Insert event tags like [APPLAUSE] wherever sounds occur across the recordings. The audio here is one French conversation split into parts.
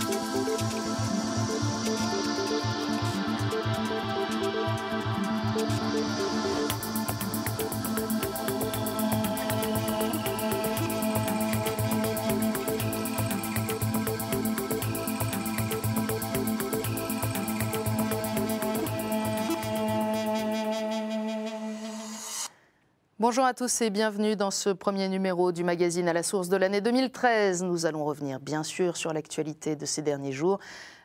Thank you. Bonjour à tous et bienvenue dans ce premier numéro du magazine à la source de l'année 2013. Nous allons revenir bien sûr sur l'actualité de ces derniers jours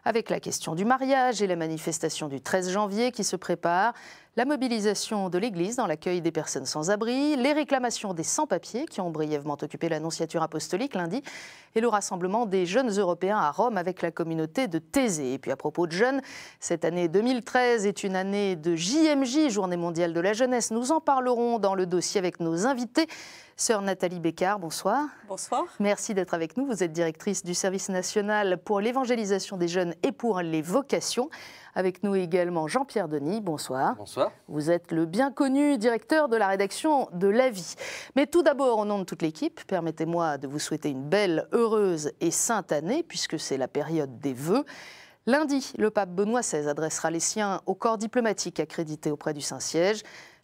avec la question du mariage et la manifestation du 13 janvier qui se prépare, la mobilisation de l'Église dans l'accueil des personnes sans abri, les réclamations des sans-papiers qui ont brièvement occupé l'annonciature apostolique lundi, et le rassemblement des jeunes Européens à Rome avec la communauté de Thésée. Et puis à propos de jeunes, cette année 2013 est une année de JMJ, Journée mondiale de la jeunesse. Nous en parlerons dans le dossier avec nos invités. Sœur Nathalie Bécard, bonsoir. Bonsoir. Merci d'être avec nous. Vous êtes directrice du service national pour l'évangélisation des jeunes et pour les vocations. Avec nous également Jean-Pierre Denis, bonsoir. Bonsoir. Vous êtes le bien connu directeur de la rédaction de Vie. Mais tout d'abord, au nom de toute l'équipe, permettez-moi de vous souhaiter une belle, heureuse et sainte année, puisque c'est la période des vœux. Lundi, le pape Benoît XVI adressera les siens au corps diplomatique accrédité auprès du Saint-Siège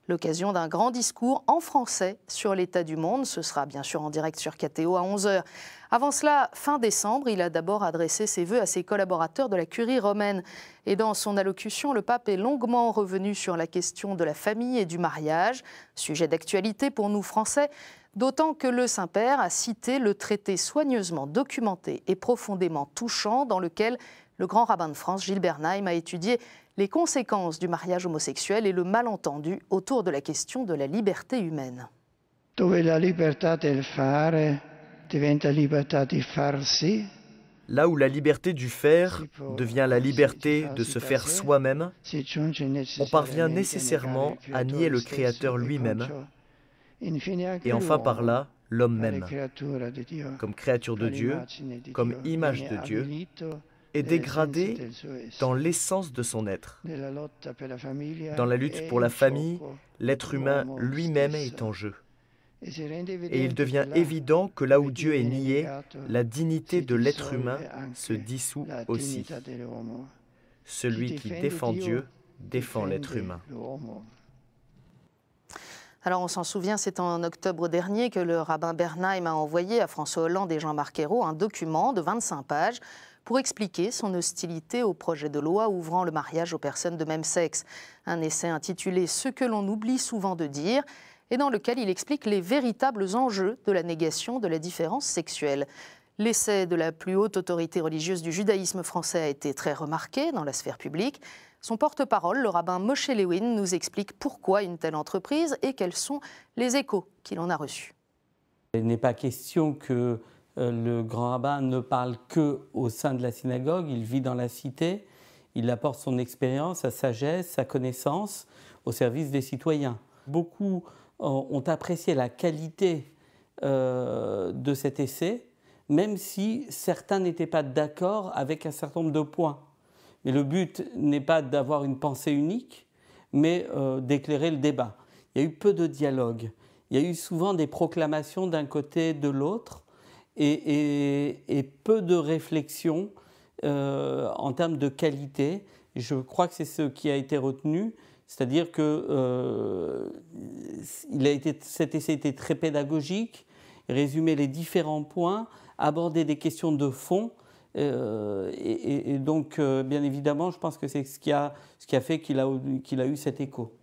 l'occasion d'un grand discours en français sur l'état du monde. Ce sera bien sûr en direct sur KTO à 11h. Avant cela, fin décembre, il a d'abord adressé ses voeux à ses collaborateurs de la curie romaine. Et dans son allocution, le pape est longuement revenu sur la question de la famille et du mariage, sujet d'actualité pour nous Français, d'autant que le Saint-Père a cité le traité soigneusement documenté et profondément touchant dans lequel le grand rabbin de France, Gilles Bernheim, a étudié les conséquences du mariage homosexuel et le malentendu autour de la question de la liberté humaine. Là où la liberté du faire devient la liberté de se faire soi-même, on parvient nécessairement à nier le Créateur lui-même et enfin par là l'homme même, comme créature de Dieu, comme image de Dieu, est dégradé dans l'essence de son être. Dans la lutte pour la famille, l'être humain lui-même est en jeu. Et il devient évident que là où Dieu est nié, la dignité de l'être humain se dissout aussi. Celui qui défend Dieu défend l'être humain. Alors on s'en souvient, c'est en octobre dernier que le rabbin Bernheim a envoyé à François Hollande et Jean-Marc Ayrault un document de 25 pages pour expliquer son hostilité au projet de loi ouvrant le mariage aux personnes de même sexe. Un essai intitulé Ce que l'on oublie souvent de dire et dans lequel il explique les véritables enjeux de la négation de la différence sexuelle. L'essai de la plus haute autorité religieuse du judaïsme français a été très remarqué dans la sphère publique. Son porte-parole, le rabbin Moshe Lewin, nous explique pourquoi une telle entreprise et quels sont les échos qu'il en a reçus. Il n'est pas question que euh, le grand rabbin ne parle que au sein de la synagogue, il vit dans la cité, il apporte son expérience, sa sagesse, sa connaissance au service des citoyens. Beaucoup euh, ont apprécié la qualité euh, de cet essai, même si certains n'étaient pas d'accord avec un certain nombre de points. Mais le but n'est pas d'avoir une pensée unique, mais d'éclairer le débat. Il y a eu peu de dialogue. Il y a eu souvent des proclamations d'un côté et de l'autre, et, peu de réflexion euh, en termes de qualité. Je crois que c'est ce qui a été retenu, c'est-à-dire que euh, il a été, cet essai était très pédagogique, résumait les différents points, abordait des questions de fond. Euh, et, donc, euh, bien évidemment, je pense que c'est ce, qui a, ce qui a fait qu'il a, qu'il a eu cet écho.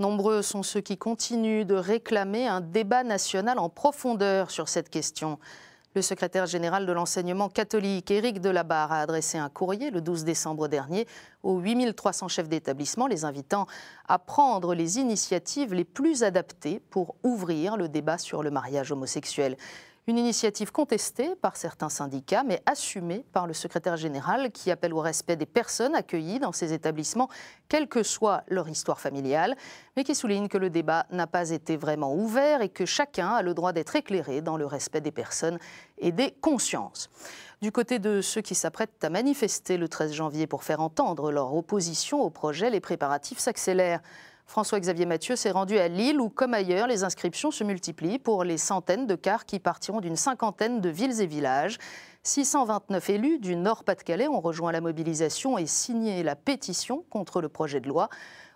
Nombreux sont ceux qui continuent de réclamer un débat national en profondeur sur cette question. Le secrétaire général de l'enseignement catholique, Éric Delabarre, a adressé un courrier le 12 décembre dernier aux 8300 chefs d'établissement, les invitant à prendre les initiatives les plus adaptées pour ouvrir le débat sur le mariage homosexuel. Une initiative contestée par certains syndicats, mais assumée par le secrétaire général qui appelle au respect des personnes accueillies dans ces établissements, quelle que soit leur histoire familiale, mais qui souligne que le débat n'a pas été vraiment ouvert et que chacun a le droit d'être éclairé dans le respect des personnes et des consciences. Du côté de ceux qui s'apprêtent à manifester le 13 janvier pour faire entendre leur opposition au projet, les préparatifs s'accélèrent. François-Xavier Mathieu s'est rendu à Lille où, comme ailleurs, les inscriptions se multiplient pour les centaines de cars qui partiront d'une cinquantaine de villes et villages. 629 élus du Nord-Pas-de-Calais ont rejoint la mobilisation et signé la pétition contre le projet de loi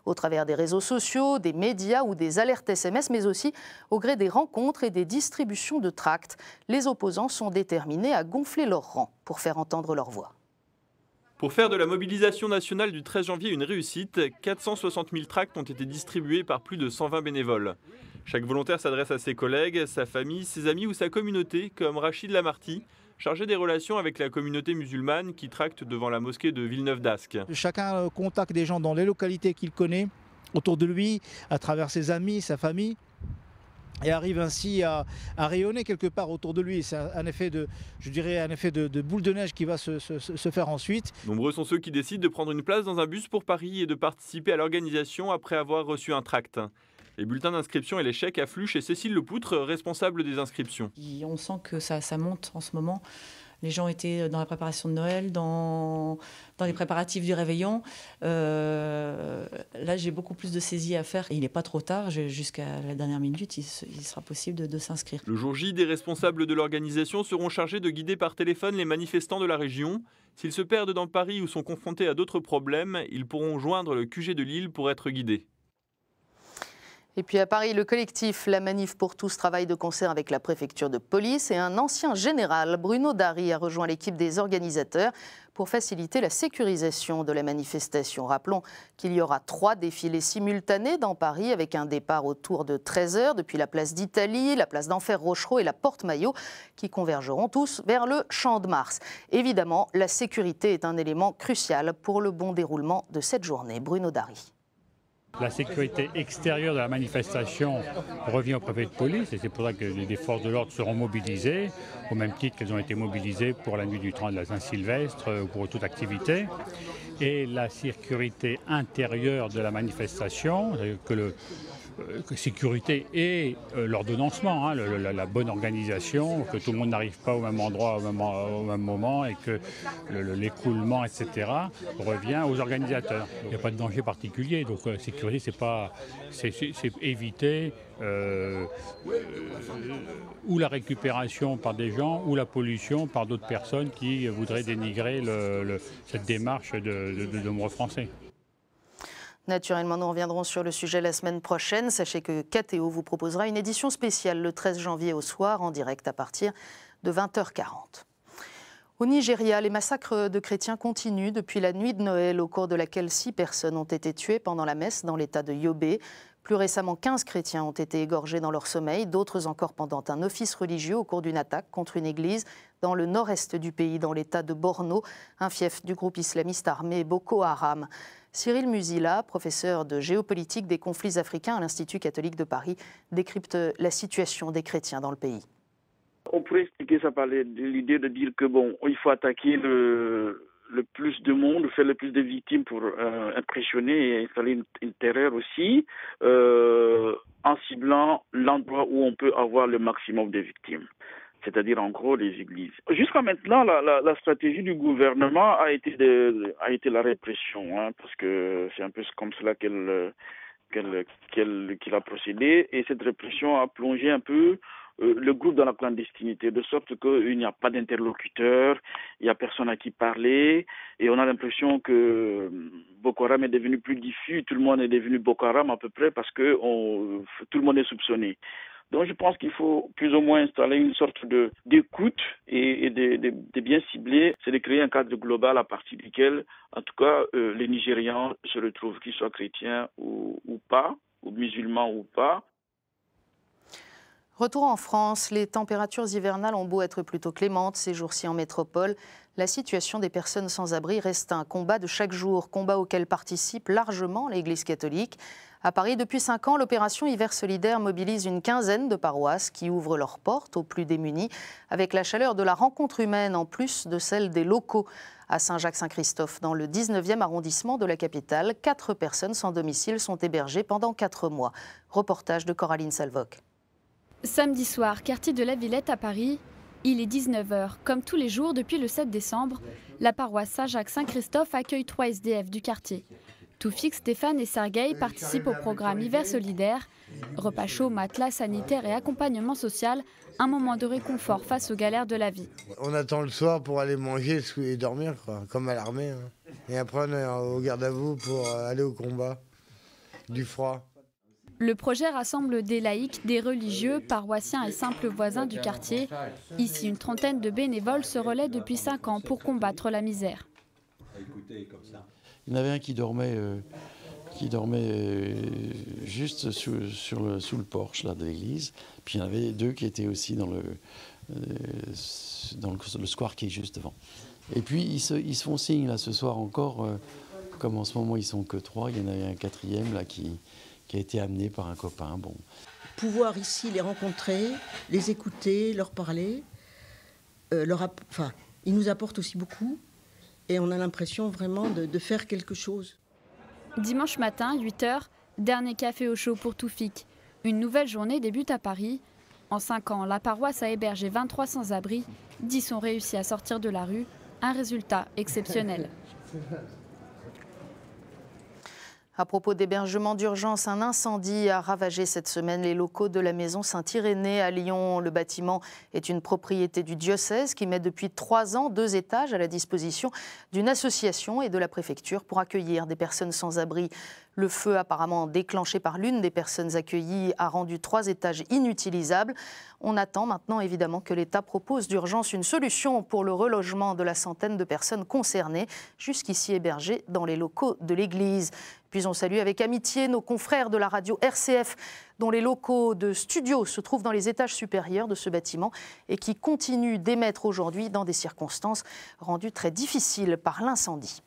au travers des réseaux sociaux, des médias ou des alertes SMS, mais aussi au gré des rencontres et des distributions de tracts. Les opposants sont déterminés à gonfler leur rang pour faire entendre leur voix. Pour faire de la mobilisation nationale du 13 janvier une réussite, 460 000 tracts ont été distribués par plus de 120 bénévoles. Chaque volontaire s'adresse à ses collègues, sa famille, ses amis ou sa communauté, comme Rachid Lamarty, chargé des relations avec la communauté musulmane qui tracte devant la mosquée de Villeneuve d'Ascq. Chacun euh, contacte des gens dans les localités qu'il connaît, autour de lui, à travers ses amis, sa famille et arrive ainsi à, rayonner quelque part autour de lui. C'est un, effet de, je dirais, un effet de, boule de neige qui va se, faire ensuite. Nombreux sont ceux qui décident de prendre une place dans un bus pour Paris et de participer à l'organisation après avoir reçu un tract. Les bulletins d'inscription et les chèques affluent chez Cécile Lepoutre, responsable des inscriptions. on sent que ça, ça monte en ce moment. Les gens étaient euh, dans la préparation de Noël, dans, les préparatifs du réveillon. Euh, là, j'ai beaucoup plus de saisies à faire. il n'est pas trop tard. Jusqu'à la dernière minute, il, sera possible de, de s'inscrire. Le jour J, des responsables de l'organisation seront chargés de guider par téléphone les manifestants de la région. S'ils se perdent dans Paris ou sont confrontés à d'autres problèmes, ils pourront joindre le QG de Lille pour être guidés. Et puis à Paris, le collectif La Manif pour tous travaille de concert avec la préfecture de police et un ancien général, Bruno Dary, a rejoint l'équipe des organisateurs pour faciliter la sécurisation de la manifestation. Rappelons qu'il y aura trois défilés simultanés dans Paris avec un départ autour de 13h depuis la place d'Italie, la place d'Enfer Rochereau et la Porte Maillot qui convergeront tous vers le Champ de Mars. Évidemment, la sécurité est un élément crucial pour le bon déroulement de cette journée. Bruno Dary. La sécurité extérieure de la manifestation revient au préfet de police et c'est pour ça que les forces de l'ordre seront mobilisées, au même titre qu'elles ont été mobilisées pour la nuit du 30 de la Saint-Sylvestre euh, pour toute activité. Et la sécurité intérieure de la manifestation, euh, que le, euh, sécurité et euh, l'ordonnancement, hein, la, bonne organisation, que tout le monde n'arrive pas au même endroit au même, moment et que l'écoulement, etc., revient aux organisateurs. Il n'y a pas de danger particulier, donc euh, sécurité, c'est pas, c'est éviter ou la récupération par des gens ou la pollution par d'autres personnes qui voudraient dénigrer cette démarche de nombreux Français. Naturellement, nous reviendrons sur le sujet la semaine prochaine. Sachez que KTO vous proposera une édition spéciale le 13 janvier au soir en direct à partir de 20h40. Au Nigeria, les massacres de chrétiens continuent depuis la nuit de Noël, au cours de laquelle six personnes ont été tuées pendant la messe dans l'état de Yobe. Plus récemment, 15 chrétiens ont été égorgés dans leur sommeil, d'autres encore pendant un office religieux au cours d'une attaque contre une église dans le nord-est du pays, dans l'état de Borno, un fief du groupe islamiste armé Boko Haram. Cyril Musila, professeur de géopolitique des conflits africains à l'Institut catholique de Paris, décrypte la situation des chrétiens dans le pays. On pourrait expliquer ça par l'idée de dire que bon, il faut attaquer le, plus de monde, faire le plus de victimes pour euh, impressionner et installer une, terreur aussi, euh, en ciblant l'endroit où on peut avoir le maximum de victimes c'est-à-dire en gros les églises. Jusqu'à maintenant, la, la, la, stratégie du gouvernement a été, de, a été la répression, hein, parce que c'est un peu comme cela qu'elle qu'il a procédé, et cette répression a plongé un peu euh, le groupe dans la clandestinité, de sorte qu'il n'y a pas d'interlocuteur, il n'y a personne à qui parler, et on a l'impression que Boko Haram est devenu plus diffus, tout le monde est devenu Boko Haram à peu près, parce que on, tout le monde est soupçonné. Donc je pense qu'il faut plus ou moins installer une sorte de d'écoute et, de, bien cibler, c'est de créer un cadre global à partir duquel, en tout cas, euh, les Nigérians se retrouvent, qu'ils soient chrétiens ou, ou pas, ou musulmans ou pas. Retour en France, les températures hivernales ont beau être plutôt clémentes ces jours-ci en métropole, la situation des personnes sans abri reste un combat de chaque jour, combat auquel participe largement l'Église catholique. À Paris, depuis cinq ans, l'opération Hiver Solidaire mobilise une quinzaine de paroisses qui ouvrent leurs portes aux plus démunis, avec la chaleur de la rencontre humaine en plus de celle des locaux. À Saint-Jacques-Saint-Christophe, dans le 19e arrondissement de la capitale, quatre personnes sans domicile sont hébergées pendant quatre mois. Reportage de Coraline Salvoc. Samedi soir, quartier de la Villette à Paris, il est 19h. Comme tous les jours depuis le 7 décembre, la paroisse Saint-Jacques-Saint-Christophe accueille trois SDF du quartier fixe, Stéphane et Sergueï participent au programme Hiver solidaire, repas chaud, matelas sanitaire et accompagnement social, un moment de réconfort face aux galères de la vie. On attend le soir pour aller manger et dormir, comme à l'armée. Hein. Et après, on est au garde-à-vous pour euh, aller au combat du froid. Le projet rassemble des laïcs, des religieux, paroissiens et simples voisins du quartier. Ici, une trentaine de bénévoles se relaient depuis cinq ans pour combattre la misère. Il y en avait un qui dormait, euh, qui dormait euh, juste sous, sur le, sous le porche là, de l'église. Puis il y en avait deux qui étaient aussi dans le, euh, dans le, square qui est juste devant. Et puis ils se, font signe là ce soir encore. comme en ce moment ils sont que trois, il y en avait un quatrième là qui, qui a été amené par un copain. Bon. Pouvoir ici les rencontrer, les écouter, leur parler, leur enfin, ils nous apportent aussi beaucoup et on a l'impression vraiment de, faire quelque chose. Dimanche matin, 8h, dernier café au chaud pour Toufik. Une nouvelle journée débute à Paris. En 5 ans, la paroisse a hébergé 23 sans 10 ont réussi à sortir de la rue. Un résultat exceptionnel. [LAUGHS] À propos d'hébergement d'urgence, un incendie a ravagé cette semaine les locaux de la maison Saint-Irénée à Lyon. Le bâtiment est une propriété du diocèse qui met depuis trois ans deux étages à la disposition d'une association et de la préfecture pour accueillir des personnes sans abri. Le feu, apparemment déclenché par l'une des personnes accueillies, a rendu trois étages inutilisables. On attend maintenant évidemment que l'État propose d'urgence une solution pour le relogement de la centaine de personnes concernées, jusqu'ici hébergées dans les locaux de l'Église. Puis on salue avec amitié nos confrères de la radio RCF dont les locaux de studio se trouvent dans les étages supérieurs de ce bâtiment et qui continuent d'émettre aujourd'hui dans des circonstances rendues très difficiles par l'incendie.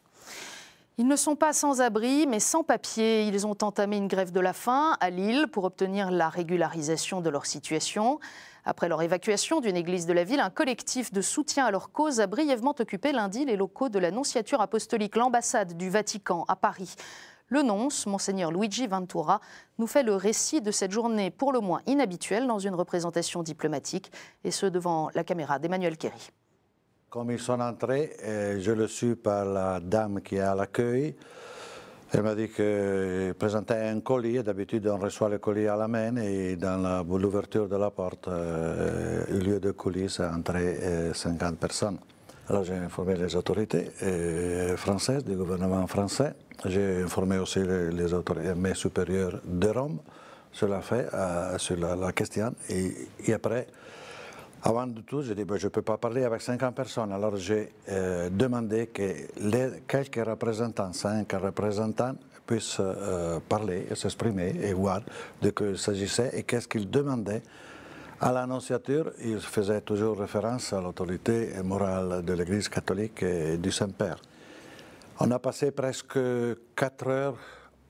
Ils ne sont pas sans abri, mais sans papier. Ils ont entamé une grève de la faim à Lille pour obtenir la régularisation de leur situation. Après leur évacuation d'une église de la ville, un collectif de soutien à leur cause a brièvement occupé lundi les locaux de la nonciature apostolique, l'ambassade du Vatican à Paris. Le nonce, Monseigneur Luigi Ventura, nous fait le récit de cette journée pour le moins inhabituelle dans une représentation diplomatique, et ce devant la caméra d'Emmanuel Kerry. Comme ils sont entrés, je le suis par la dame qui est à l'accueil. Elle m'a dit que présentait un colis, d'habitude on reçoit le colis à la main et dans l'ouverture de la porte, euh, au lieu de colis, c'est entré 50 personnes. Alors j'ai informé les autorités euh, françaises, du gouvernement français. J'ai informé aussi les, autorités, euh, mes supérieurs de Rome sur, la, fait, euh, sur la, question. Et, après, avant tout, j'ai dit ben, je ne peux pas parler avec 50 personnes. Alors j'ai demandé que quelques représentants, cinq représentants, puissent parler, s'exprimer et voir de quoi il s'agissait et qu'est-ce qu'ils demandaient à l'annonciature, il faisait toujours référence à l'autorité morale de l'Église catholique et du Saint-Père. On a passé presque quatre heures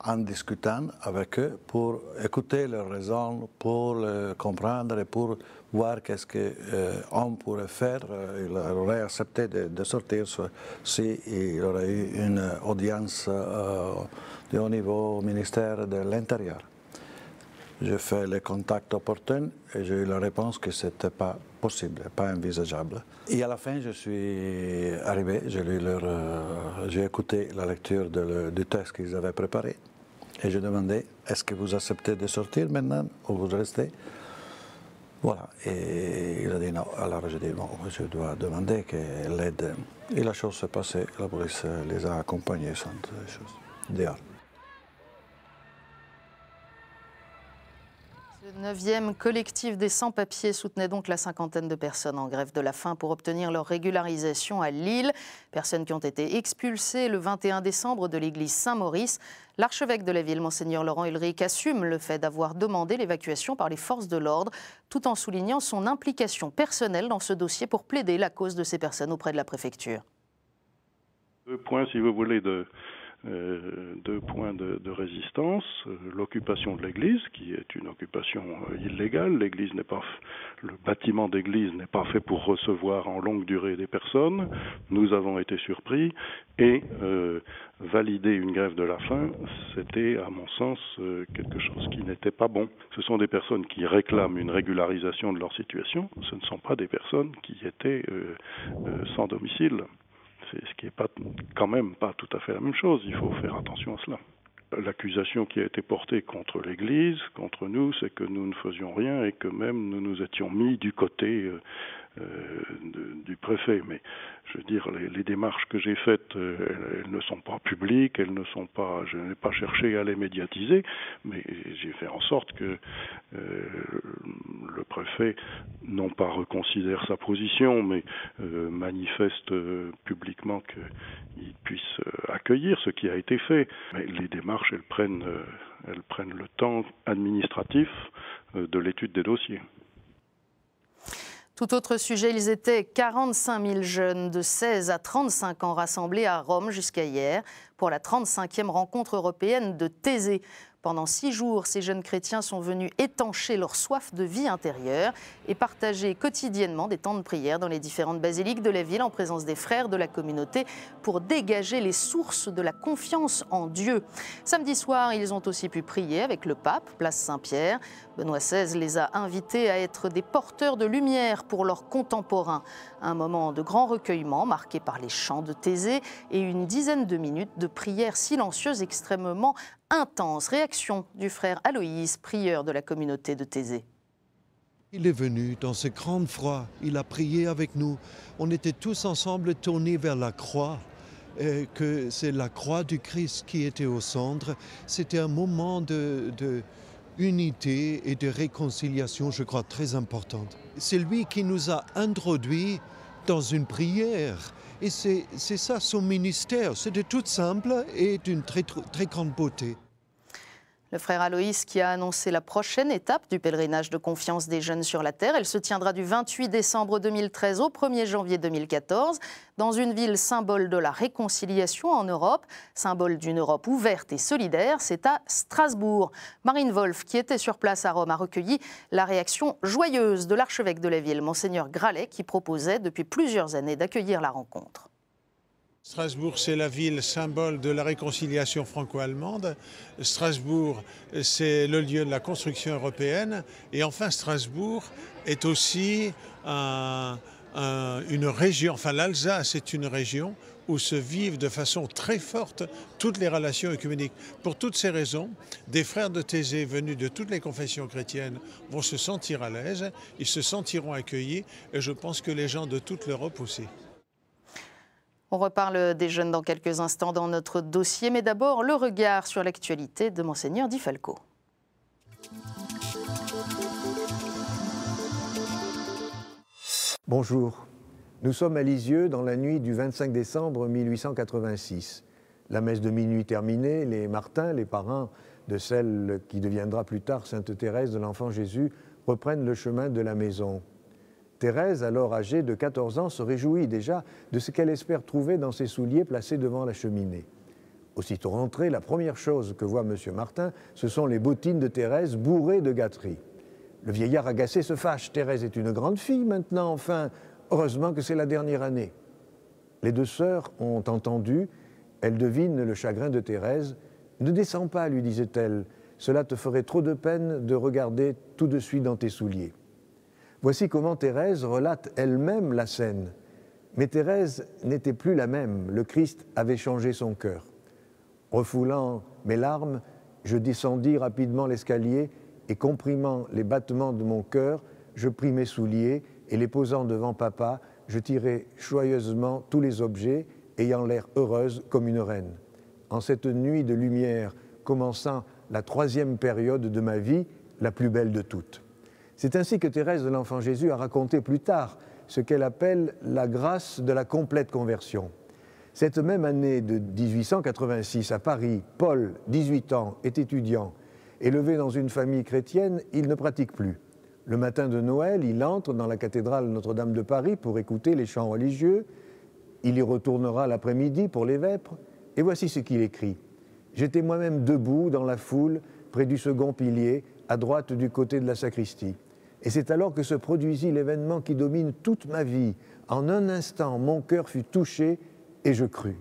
en discutant avec eux pour écouter leurs raisons, pour le comprendre et pour voir qu'est-ce qu'on euh, pourrait faire. Euh, il aurait accepté de, sortir s'il si aurait eu une audience euh, de haut niveau au ministère de l'Intérieur. J'ai fait les contacts opportuns et j'ai eu la réponse que ce n'était pas possible, pas envisageable. Et à la fin, je suis arrivé, euh, j'ai écouté la lecture du texte qu'ils avaient préparé et j'ai demandé est-ce que vous acceptez de sortir maintenant ou vous restez Voilà. Et il a dit non. Alors j'ai dit bon, je dois demander que l'aide. Et la chose s'est passée, la police les a accompagnés sans choses. Dehors. Le 9e collectif des sans-papiers soutenait donc la cinquantaine de personnes en grève de la faim pour obtenir leur régularisation à Lille. Personnes qui ont été expulsées le 21 décembre de l'église Saint-Maurice. L'archevêque de la ville, Monseigneur Laurent Ulrich, assume le fait d'avoir demandé l'évacuation par les forces de l'ordre, tout en soulignant son implication personnelle dans ce dossier pour plaider la cause de ces personnes auprès de la préfecture. Deux points, si vous voulez, de, euh, deux points de, résistance euh, l'occupation de l'église, qui est une occupation euh, illégale. L'église n'est pas le bâtiment d'église n'est pas fait pour recevoir en longue durée des personnes. Nous avons été surpris et valider une grève de la faim, c'était à mon sens quelque chose qui n'était pas bon. Ce sont des personnes qui réclament une régularisation de leur situation. Ce ne sont pas des personnes qui étaient sans domicile ce qui n'est pas quand même pas tout à fait la même chose. Il faut faire attention à cela. L'accusation qui a été portée contre l'Église, contre nous, c'est que nous ne faisions rien et que même nous nous étions mis du côté euh, euh, du préfet. Mais je veux dire, les, démarches que j'ai faites, euh, elles, ne sont pas publiques, elles ne sont pas. Je n'ai pas cherché à les médiatiser, mais j'ai fait en sorte que euh, le préfet, non pas reconsidère sa position, mais manifeste publiquement qu'il puisse accueillir ce qui a été fait. les démarches, elles prennent, elles prennent le temps administratif de l'étude des dossiers. Tout autre sujet, ils étaient 45 000 jeunes de 16 à 35 ans rassemblés à Rome jusqu'à hier pour la 35e rencontre européenne de Thésée. Pendant six jours, ces jeunes chrétiens sont venus étancher leur soif de vie intérieure et partager quotidiennement des temps de prière dans les différentes basiliques de la ville en présence des frères de la communauté pour dégager les sources de la confiance en Dieu. Samedi soir, ils ont aussi pu prier avec le pape, place Saint-Pierre. Benoît XVI les a invités à être des porteurs de lumière pour leurs contemporains. Un moment de grand recueillement marqué par les chants de Thésée et une dizaine de minutes de prière silencieuse extrêmement intense. Réaction du frère Aloïs, prieur de la communauté de Thésée. Il est venu dans ce grand froid, il a prié avec nous. On était tous ensemble tournés vers la croix, que c'est la croix du Christ qui était au centre. C'était un moment de, unité et de réconciliation, je crois, très importante. C'est lui qui nous a introduits dans une prière et c'est ça son ministère. c'est de toute simple et d'une très grande beauté. Le frère Aloïs qui a annoncé la prochaine étape du pèlerinage de confiance des jeunes sur la Terre. Elle se tiendra du 28 décembre 2013 au 1er janvier 2014 dans une ville symbole de la réconciliation en Europe, symbole d'une Europe ouverte et solidaire, c'est à Strasbourg. Marine Wolf, qui était sur place à Rome, a recueilli la réaction joyeuse de l'archevêque de la ville, monseigneur Gralet, qui proposait depuis plusieurs années d'accueillir la rencontre. Strasbourg, c'est la ville symbole de la réconciliation franco-allemande. Strasbourg, c'est le lieu de la construction européenne. Et enfin, Strasbourg est aussi une région, enfin l'Alsace est une région où se vivent de façon très forte toutes les relations œcuméniques. Pour toutes ces raisons, des frères de Thésée venus de toutes les confessions chrétiennes vont se sentir à l'aise, ils se sentiront accueillis et je pense que les gens de toute l'Europe aussi. On reparle des jeunes dans quelques instants dans notre dossier, mais d'abord le regard sur l'actualité de monseigneur Di Falco. Bonjour. Nous sommes à Lisieux dans la nuit du 25 décembre 1886. La messe de minuit terminée, les Martins, les parents de celle qui deviendra plus tard Sainte Thérèse de l'Enfant Jésus, reprennent le chemin de la maison. Thérèse, alors âgée de 14 ans, se réjouit déjà de ce qu'elle espère trouver dans ses souliers placés devant la cheminée. Aussitôt rentrée, la première chose que voit M. Martin, ce sont les bottines de Thérèse bourrées de gâteries. Le vieillard agacé se fâche. Thérèse est une grande fille maintenant, enfin. Heureusement que c'est la dernière année. Les deux sœurs ont entendu. Elles devinent le chagrin de Thérèse. Ne descends pas, lui disait-elle. Cela te ferait trop de peine de regarder tout de suite dans tes souliers. Voici comment Thérèse relate elle-même la scène. Mais Thérèse n'était plus la même, le Christ avait changé son cœur. Refoulant mes larmes, je descendis rapidement l'escalier et comprimant les battements de mon cœur, je pris mes souliers et les posant devant papa, je tirai joyeusement tous les objets, ayant l'air heureuse comme une reine. En cette nuit de lumière, commençant la troisième période de ma vie, la plus belle de toutes. C'est ainsi que Thérèse de l'Enfant Jésus a raconté plus tard ce qu'elle appelle la grâce de la complète conversion. Cette même année de 1886 à Paris, Paul, 18 ans, est étudiant. Élevé dans une famille chrétienne, il ne pratique plus. Le matin de Noël, il entre dans la cathédrale Notre-Dame de Paris pour écouter les chants religieux. Il y retournera l'après-midi pour les vêpres. Et voici ce qu'il écrit. J'étais moi-même debout dans la foule, près du second pilier, à droite du côté de la sacristie. Et c'est alors que se produisit l'événement qui domine toute ma vie. En un instant, mon cœur fut touché et je crus.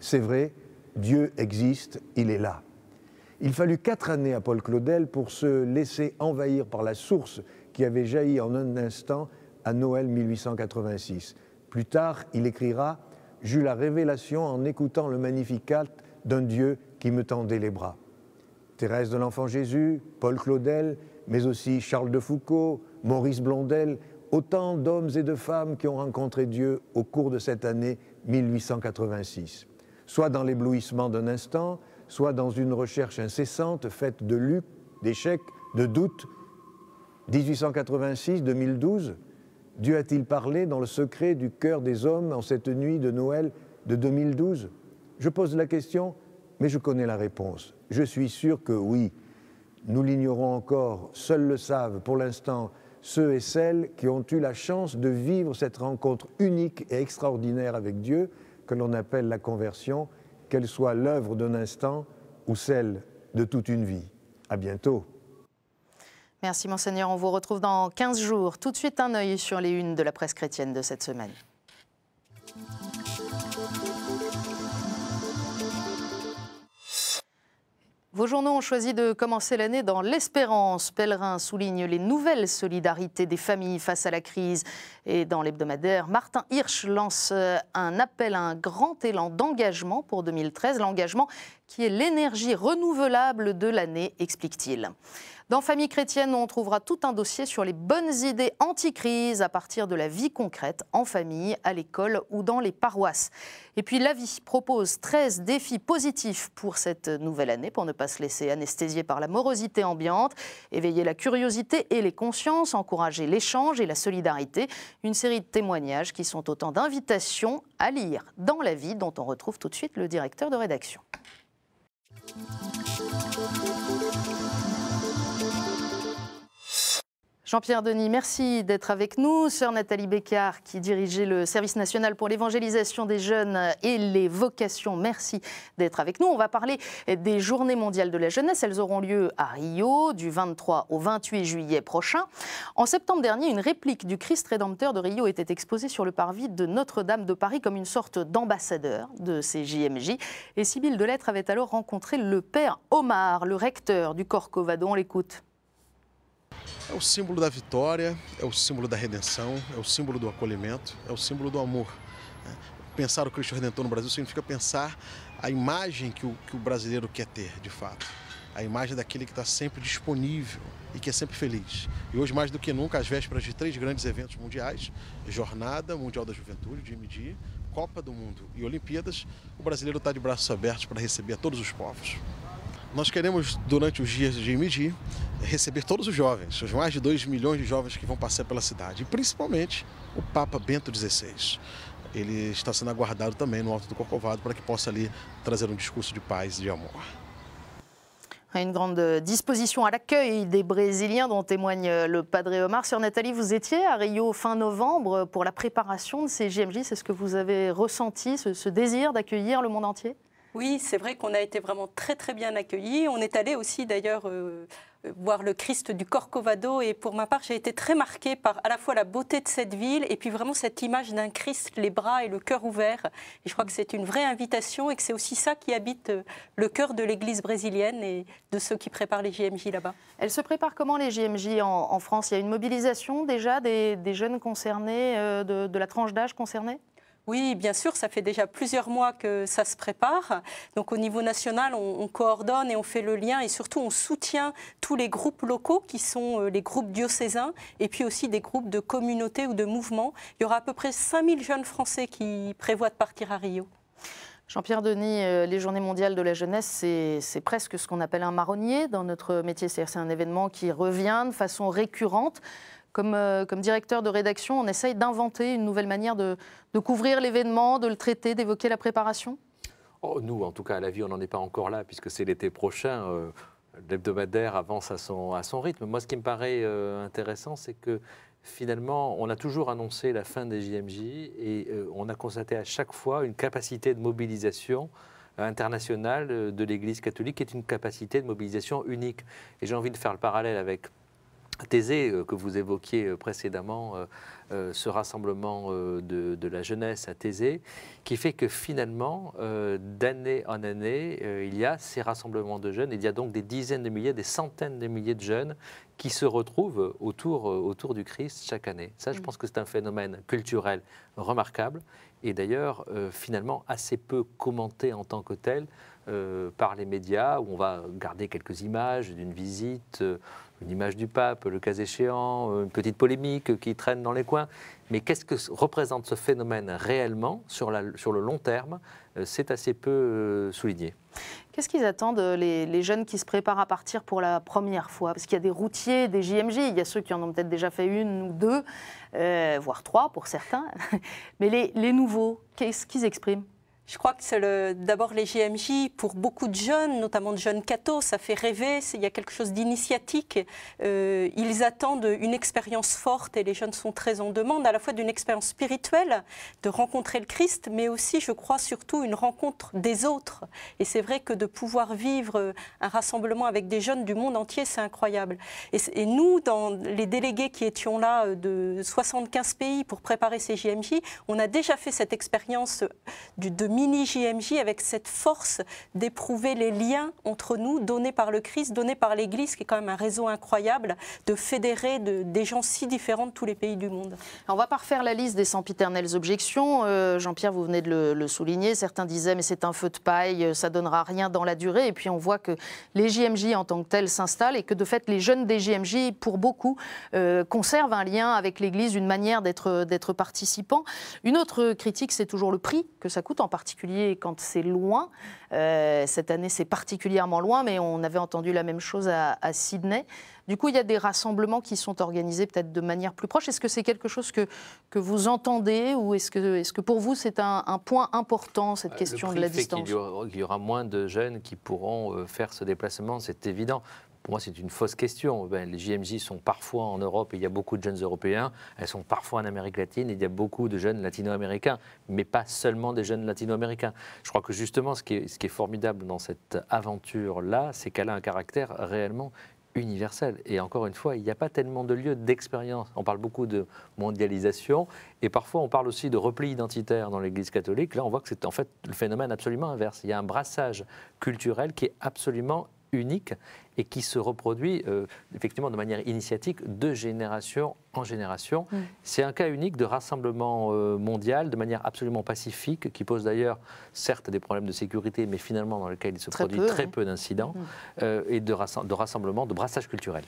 C'est vrai, Dieu existe, il est là. Il fallut quatre années à Paul Claudel pour se laisser envahir par la source qui avait jailli en un instant à Noël 1886. Plus tard, il écrira J'eus la révélation en écoutant le Magnificat d'un Dieu qui me tendait les bras. Thérèse de l'Enfant Jésus, Paul Claudel, mais aussi Charles de Foucault, Maurice Blondel, autant d'hommes et de femmes qui ont rencontré Dieu au cours de cette année 1886, soit dans l'éblouissement d'un instant, soit dans une recherche incessante faite de luttes, d'échecs, de doutes. 1886-2012, Dieu a-t-il parlé dans le secret du cœur des hommes en cette nuit de Noël de 2012 Je pose la question, mais je connais la réponse. Je suis sûr que oui. Nous l'ignorons encore, seuls le savent pour l'instant ceux et celles qui ont eu la chance de vivre cette rencontre unique et extraordinaire avec Dieu que l'on appelle la conversion, qu'elle soit l'œuvre d'un instant ou celle de toute une vie. À bientôt. Merci monseigneur, on vous retrouve dans 15 jours. Tout de suite un œil sur les unes de la presse chrétienne de cette semaine. Vos journaux ont choisi de commencer l'année dans l'espérance. Pèlerin souligne les nouvelles solidarités des familles face à la crise. Et dans l'hebdomadaire, Martin Hirsch lance euh, un appel à un grand élan d'engagement pour 2013. L'engagement qui est l'énergie renouvelable de l'année, explique-t-il. Dans Famille chrétienne, on trouvera tout un dossier sur les bonnes idées anti-crise à partir de la vie concrète, en famille, à l'école ou dans les paroisses. Et puis la vie propose 13 défis positifs pour cette nouvelle année, pour ne pas se laisser anesthésier par la morosité ambiante, éveiller la curiosité et les consciences, encourager l'échange et la solidarité. Une série de témoignages qui sont autant d'invitations à lire dans la vie dont on retrouve tout de suite le directeur de rédaction. Thank you. Jean-Pierre Denis, merci d'être avec nous. Sœur Nathalie Bécard, qui dirigeait le Service national pour l'évangélisation des jeunes et les vocations, merci d'être avec nous. On va parler des Journées mondiales de la jeunesse. Elles auront lieu à Rio du 23 au 28 juillet prochain. En septembre dernier, une réplique du Christ rédempteur de Rio était exposée sur le parvis de Notre-Dame de Paris comme une sorte d'ambassadeur de ces JMJ. Et Sybille Delettre avait alors rencontré le père Omar, le recteur du Corcovado. On l'écoute. É o símbolo da vitória, é o símbolo da redenção, é o símbolo do acolhimento, é o símbolo do amor. Né? Pensar o Cristo Redentor no Brasil significa pensar a imagem que o, que o brasileiro quer ter, de fato. A imagem daquele que está sempre disponível e que é sempre feliz. E hoje, mais do que nunca, às vésperas de três grandes eventos mundiais, Jornada Mundial da Juventude, de MDI, Copa do Mundo e Olimpíadas, o brasileiro está de braços abertos para receber todos os povos. Nós queremos, durante os dias de MDI, receber todos os jovens, les plus de 2 millions de jovens que vão passar pela cidade, et principalement le Papa Bento XVI. Ele está sendo aguardado também no Alto do Corcovado para que possa ali trazer um discurso de paz et de amor. Une grande disposition à l'accueil des Brésiliens dont témoigne le Padre Omar. Sur Nathalie, vous étiez à Rio fin novembre pour la préparation de ces JMJ. C'est ce que vous avez ressenti, ce, désir d'accueillir le monde entier Oui, c'est vrai qu'on a été vraiment très très bien accueillis. On est allé aussi d'ailleurs euh, voir le Christ du Corcovado. Et pour ma part, j'ai été très marquée par à la fois la beauté de cette ville et puis vraiment cette image d'un Christ, les bras et le cœur ouverts. Et je crois que c'est une vraie invitation et que c'est aussi ça qui habite euh, le cœur de l'Église brésilienne et de ceux qui préparent les JMJ là-bas. Elles se préparent comment les JMJ en, France Il y a une mobilisation déjà des, jeunes concernés, euh, de la tranche d'âge concernée oui, bien sûr, ça fait déjà plusieurs mois que ça se prépare. Donc au niveau national, on, coordonne et on fait le lien et surtout on soutient tous les groupes locaux qui sont euh, les groupes diocésains et puis aussi des groupes de communautés ou de mouvements. Il y aura à peu près 5000 jeunes Français qui prévoient de partir à Rio. Jean-Pierre Denis, euh, les Journées mondiales de la jeunesse, c'est presque ce qu'on appelle un marronnier dans notre métier. cest c'est un événement qui revient de façon récurrente. Euh, comme, directeur de rédaction, on essaye d'inventer une nouvelle manière de, couvrir l'événement, de le traiter, d'évoquer la préparation oh, Nous, en tout cas, à la vie, on n'en est pas encore là, puisque c'est l'été prochain. Euh, l'hebdomadaire avance à son, à son rythme. Moi, ce qui me paraît euh, intéressant, c'est que finalement, on a toujours annoncé la fin des JMJ et on a constaté à chaque fois une capacité de mobilisation internationale de l'Église catholique qui est une capacité de mobilisation unique. Et j'ai envie de faire le parallèle avec Thésée euh, que vous évoquiez euh, précédemment, euh, ce rassemblement de, la jeunesse à Thésée, qui fait que finalement, d'année en année, il y a ces rassemblements de jeunes, il y a donc des dizaines de milliers, des centaines de milliers de jeunes qui se retrouvent autour, autour du Christ chaque année. Ça, je mm. pense que c'est un phénomène culturel remarquable et d'ailleurs finalement assez peu commenté en tant que tel. par les médias, où on va garder quelques images d'une visite, une image du pape, le cas échéant, une petite polémique qui traîne dans les coins. Mais qu'est-ce que représente ce phénomène réellement sur, la, sur le long terme euh, C'est assez peu euh, souligné. Qu'est-ce qu'ils attendent, euh, les, jeunes qui se préparent à partir pour la première fois Parce qu'il y a des routiers, des JMJ, il y a ceux qui en ont peut-être déjà fait une ou deux, voire trois pour certains. [LAUGHS] Mais les nouveaux, qu'est-ce qu'ils expriment je crois que c'est le, d'abord les GMJ, pour beaucoup de jeunes, notamment de jeunes cathos, ça fait rêver, il y a quelque chose d'initiatique. Euh, ils attendent une expérience forte et les jeunes sont très en demande, à la fois d'une expérience spirituelle, de rencontrer le Christ, mais aussi, je crois, surtout une rencontre des autres. Et c'est vrai que de pouvoir vivre un rassemblement avec des jeunes du monde entier, c'est incroyable. Et, nous, dans les délégués qui étions là euh, de 75 pays pour préparer ces JMJ, on a déjà fait cette expérience euh, du 2000 mini JMJ avec cette force d'éprouver les liens entre nous donnés par le Christ, donnés par l'Église, qui est quand même un réseau incroyable, de fédérer de, des gens si différents de tous les pays du monde. Alors, on va pas refaire la liste des sempiternelles objections. Euh, Jean-Pierre, vous venez de le, souligner. Certains disaient, mais c'est un feu de paille, euh, ça donnera rien dans la durée. Et puis on voit que les JMJ en tant que tels s'installent et que de fait, les jeunes des JMJ, pour beaucoup, euh, conservent un lien avec l'Église, une manière d'être participant. Une autre critique, c'est toujours le prix que ça coûte en particulier particulier quand c'est loin. Euh, cette année, c'est particulièrement loin, mais on avait entendu la même chose à, Sydney. Du coup, il y a des rassemblements qui sont organisés peut-être de manière plus proche. Est-ce que c'est quelque chose que, que vous entendez ou est-ce que, est que pour vous c'est un, point important, cette euh, question de la distance il y, aura, moins de jeunes qui pourront euh, faire ce déplacement, c'est évident moi, c'est une fausse question. Ben, les JMJ sont parfois en Europe et il y a beaucoup de jeunes Européens. Elles sont parfois en Amérique latine et il y a beaucoup de jeunes latino-américains, mais pas seulement des jeunes latino-américains. Je crois que justement, ce qui est, ce qui est formidable dans cette aventure-là, c'est qu'elle a un caractère réellement universel. Et encore une fois, il n'y a pas tellement de lieux d'expérience. On parle beaucoup de mondialisation et parfois on parle aussi de repli identitaire dans l'Église catholique. Là, on voit que c'est en fait le phénomène absolument inverse. Il y a un brassage culturel qui est absolument unique et qui se reproduit euh, effectivement de manière initiatique de génération en génération. C'est un cas unique de rassemblement euh, mondial de manière absolument pacifique qui pose d'ailleurs certes des problèmes de sécurité mais finalement dans lequel il se produit très hein. peu d'incidents mm. euh, et de rassemblement, de brassage culturel.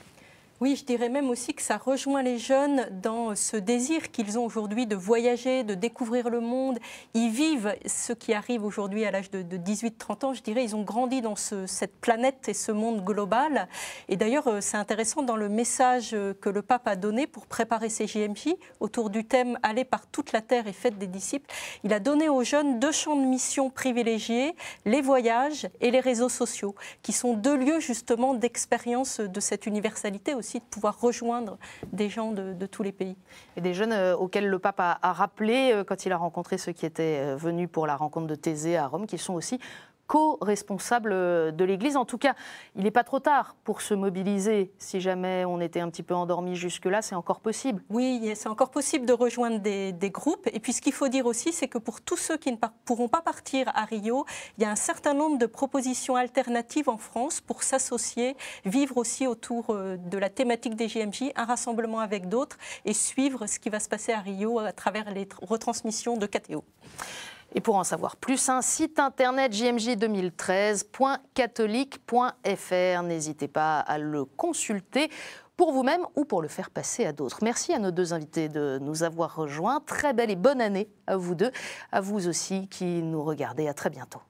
Oui, je dirais même aussi que ça rejoint les jeunes dans ce désir qu'ils ont aujourd'hui de voyager, de découvrir le monde. Ils vivent ce qui arrive aujourd'hui à l'âge de, 18-30 ans. Je dirais, ils ont grandi dans cette planète et ce monde global. Et d'ailleurs, euh, c'est intéressant dans le message euh, que le pape a donné pour préparer ses JMJ autour du thème Aller par toute la terre et faites des disciples. Il a donné aux jeunes deux champs de mission privilégiés, les voyages et les réseaux sociaux, qui sont deux lieux justement d'expérience de cette universalité aussi de pouvoir rejoindre des gens de, tous les pays. Et des jeunes euh, auxquels le pape a, a rappelé, euh, quand il a rencontré ceux qui étaient euh, venus pour la rencontre de Thésée à Rome, qu'ils sont aussi co-responsable euh, de l'Église. En tout cas, il n'est pas trop tard pour se mobiliser. Si jamais on était un petit peu endormi jusque-là, c'est encore possible. Oui, c'est encore possible de rejoindre des, groupes. Et puis ce qu'il faut dire aussi, c'est que pour tous ceux qui ne pourront pas partir à Rio, il y a un certain nombre de propositions alternatives en France pour s'associer, vivre aussi autour euh, de la thématique des GMJ, un rassemblement avec d'autres et suivre ce qui va se passer à Rio à travers les retransmissions de KTO. Et pour en savoir plus, un hein, site internet jmj2013.catholique.fr. N'hésitez pas à le consulter pour vous-même ou pour le faire passer à d'autres. Merci à nos deux invités de nous avoir rejoints. Très belle et bonne année à vous deux, à vous aussi qui nous regardez. À très bientôt.